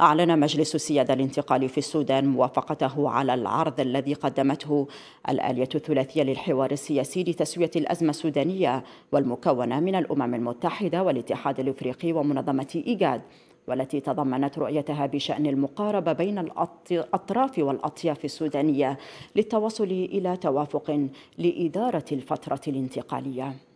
أعلن مجلس السيادة الانتقالي في السودان موافقته على العرض الذي قدمته الآلية الثلاثية للحوار السياسي لتسوية الأزمة السودانية والمكونة من الأمم المتحدة والاتحاد الإفريقي ومنظمة إيجاد والتي تضمنت رؤيتها بشأن المقاربة بين الأطراف والأطياف السودانية للتوصل إلى توافق لإدارة الفترة الانتقالية